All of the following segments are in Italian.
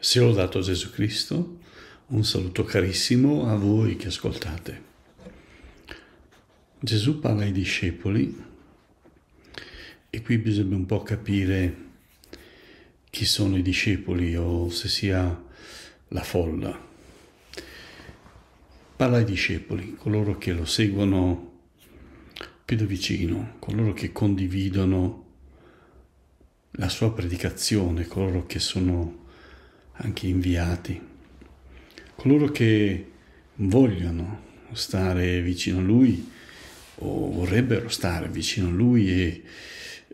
Se l'ho dato a Gesù Cristo, un saluto carissimo a voi che ascoltate. Gesù parla ai discepoli e qui bisogna un po' capire chi sono i discepoli o se sia la folla. Parla ai discepoli, coloro che lo seguono più da vicino, coloro che condividono la sua predicazione, coloro che sono anche inviati, coloro che vogliono stare vicino a Lui o vorrebbero stare vicino a Lui e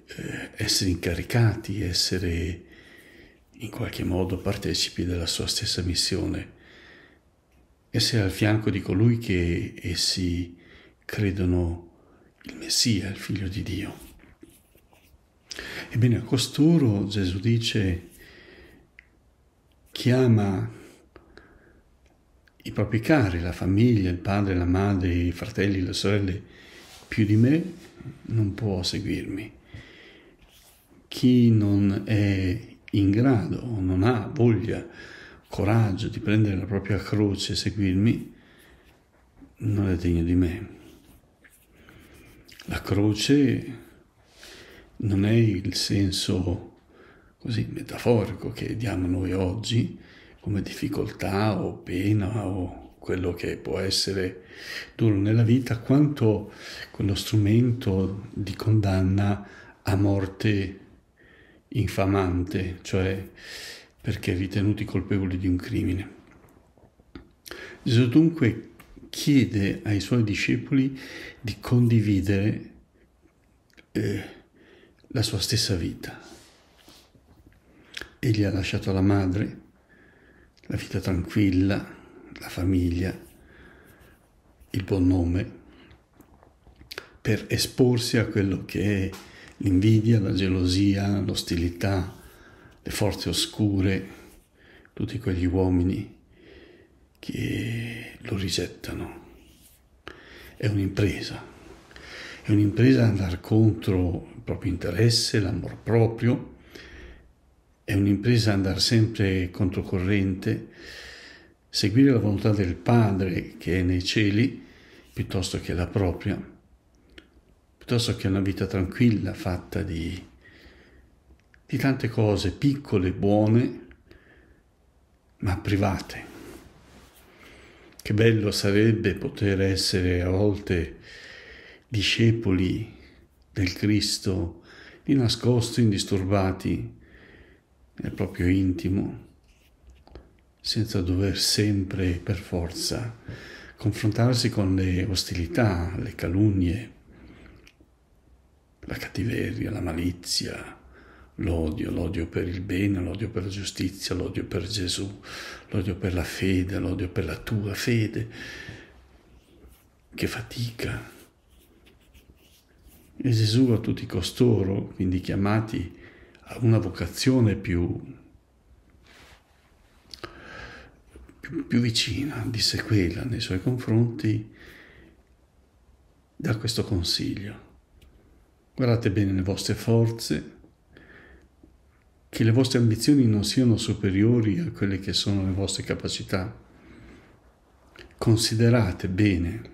eh, essere incaricati, essere in qualche modo partecipi della sua stessa missione, essere al fianco di colui che essi credono il Messia, il Figlio di Dio. Ebbene, a costoro Gesù dice chiama i propri cari, la famiglia, il padre, la madre, i fratelli, le sorelle, più di me, non può seguirmi. Chi non è in grado non ha voglia, coraggio di prendere la propria croce e seguirmi, non è degno di me. La croce non è il senso così metaforico che diamo noi oggi come difficoltà o pena o quello che può essere duro nella vita, quanto quello strumento di condanna a morte infamante, cioè perché ritenuti colpevoli di un crimine. Gesù dunque chiede ai suoi discepoli di condividere eh, la sua stessa vita, Egli ha lasciato la madre, la vita tranquilla, la famiglia, il buon nome, per esporsi a quello che è l'invidia, la gelosia, l'ostilità, le forze oscure, tutti quegli uomini che lo rigettano. È un'impresa, è un'impresa andare contro il proprio interesse, l'amor proprio, è un'impresa andare sempre controcorrente, seguire la volontà del Padre che è nei cieli piuttosto che la propria, piuttosto che una vita tranquilla fatta di, di tante cose piccole, buone, ma private. Che bello sarebbe poter essere a volte discepoli del Cristo, di nascosto, indisturbati, nel proprio intimo, senza dover sempre per forza confrontarsi con le ostilità, le calunnie, la cattiveria, la malizia, l'odio, l'odio per il bene, l'odio per la giustizia, l'odio per Gesù, l'odio per la fede, l'odio per la tua fede. Che fatica! E Gesù a tutti costoro, quindi chiamati a una vocazione più, più, più vicina, disse quella, nei suoi confronti, da questo consiglio. Guardate bene le vostre forze, che le vostre ambizioni non siano superiori a quelle che sono le vostre capacità. Considerate bene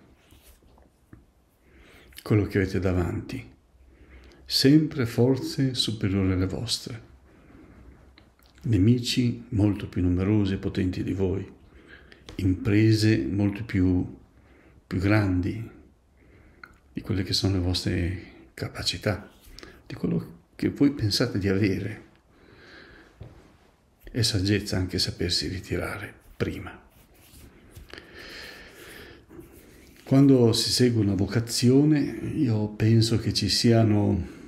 quello che avete davanti sempre forze superiori alle vostre, nemici molto più numerosi e potenti di voi, imprese molto più, più grandi di quelle che sono le vostre capacità, di quello che voi pensate di avere. E saggezza anche sapersi ritirare prima. Quando si segue una vocazione, io penso che ci siano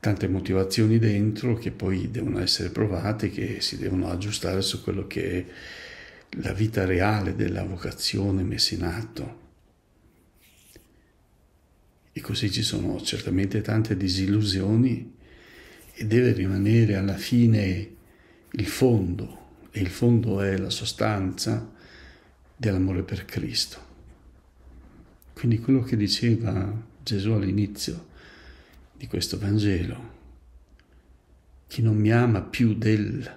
tante motivazioni dentro che poi devono essere provate, che si devono aggiustare su quello che è la vita reale della vocazione messa in atto. E così ci sono certamente tante disillusioni e deve rimanere alla fine il fondo, e il fondo è la sostanza dell'amore per Cristo. Quindi quello che diceva Gesù all'inizio, di questo Vangelo. Chi non mi ama più del,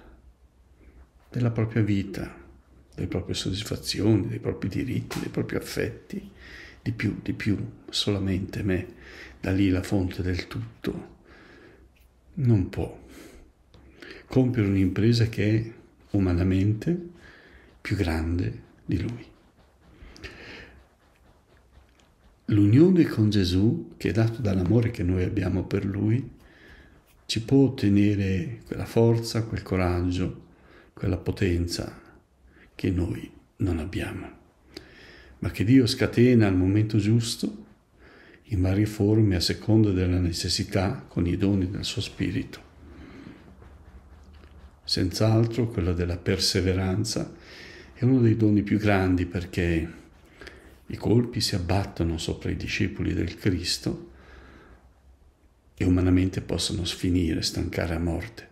della propria vita, delle proprie soddisfazioni, dei propri diritti, dei propri affetti, di più, di più, solamente me, da lì la fonte del tutto, non può compiere un'impresa che è umanamente più grande di lui. l'unione con Gesù, che è dato dall'amore che noi abbiamo per Lui, ci può ottenere quella forza, quel coraggio, quella potenza che noi non abbiamo, ma che Dio scatena al momento giusto in varie forme a seconda della necessità con i doni del suo spirito. Senz'altro quella della perseveranza è uno dei doni più grandi perché i colpi si abbattono sopra i discepoli del Cristo e umanamente possono sfinire, stancare a morte.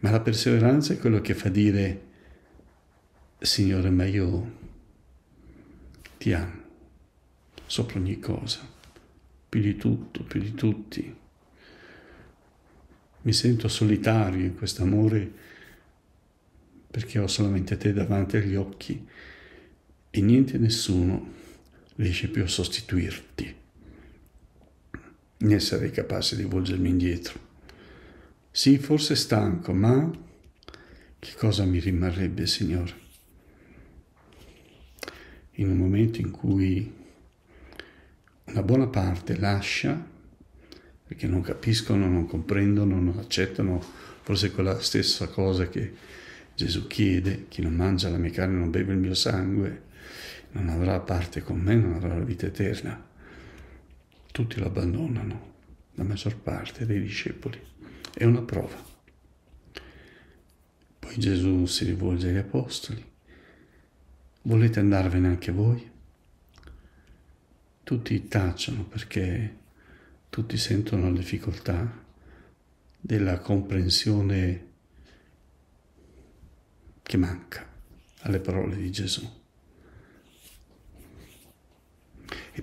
Ma la perseveranza è quello che fa dire, Signore, ma io ti amo sopra ogni cosa, più di tutto, più di tutti. Mi sento solitario in questo amore perché ho solamente te davanti agli occhi e niente e nessuno riesce più a sostituirti, né sarei capace di volgermi indietro. Sì, forse stanco, ma che cosa mi rimarrebbe, Signore? In un momento in cui una buona parte lascia, perché non capiscono, non comprendono, non accettano, forse quella stessa cosa che Gesù chiede, chi non mangia la mia carne non beve il mio sangue, non avrà parte con me, non avrà la vita eterna. Tutti lo abbandonano, la maggior parte dei discepoli. È una prova. Poi Gesù si rivolge agli apostoli. Volete andarvene anche voi? Tutti tacciano perché tutti sentono la difficoltà della comprensione che manca alle parole di Gesù.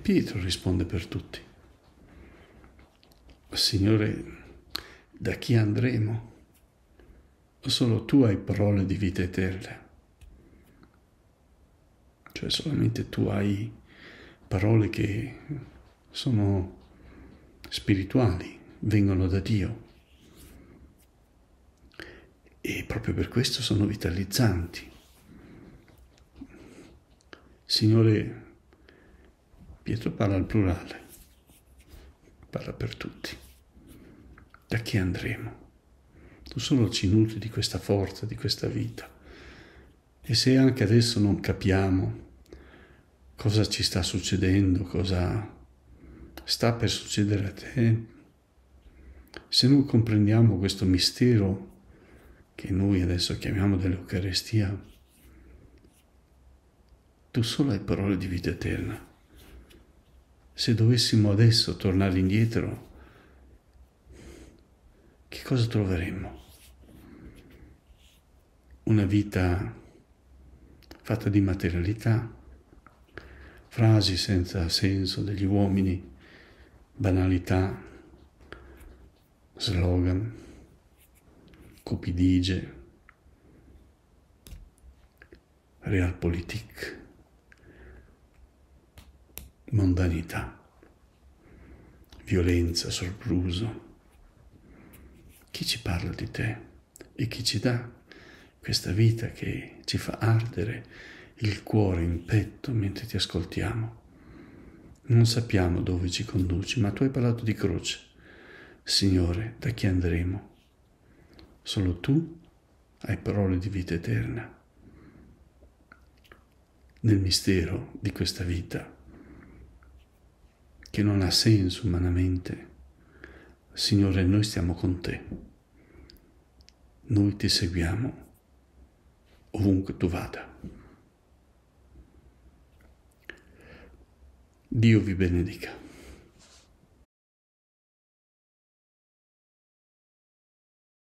Pietro risponde per tutti. Signore, da chi andremo? Solo tu hai parole di vita eterna. Cioè solamente tu hai parole che sono spirituali, vengono da Dio. E proprio per questo sono vitalizzanti. Signore, Pietro parla al plurale, parla per tutti. Da chi andremo? Tu solo ci nutri di questa forza, di questa vita. E se anche adesso non capiamo cosa ci sta succedendo, cosa sta per succedere a te, se non comprendiamo questo mistero che noi adesso chiamiamo dell'Eucarestia, tu solo hai parole di vita eterna. Se dovessimo adesso tornare indietro, che cosa troveremmo? Una vita fatta di materialità, frasi senza senso degli uomini, banalità, slogan, copidige, realpolitik mondanità, violenza, sorpruso. Chi ci parla di te e chi ci dà questa vita che ci fa ardere il cuore in petto mentre ti ascoltiamo? Non sappiamo dove ci conduci, ma tu hai parlato di croce. Signore, da chi andremo? Solo tu hai parole di vita eterna. Nel mistero di questa vita che non ha senso umanamente. Signore, noi stiamo con te, noi ti seguiamo ovunque tu vada. Dio vi benedica.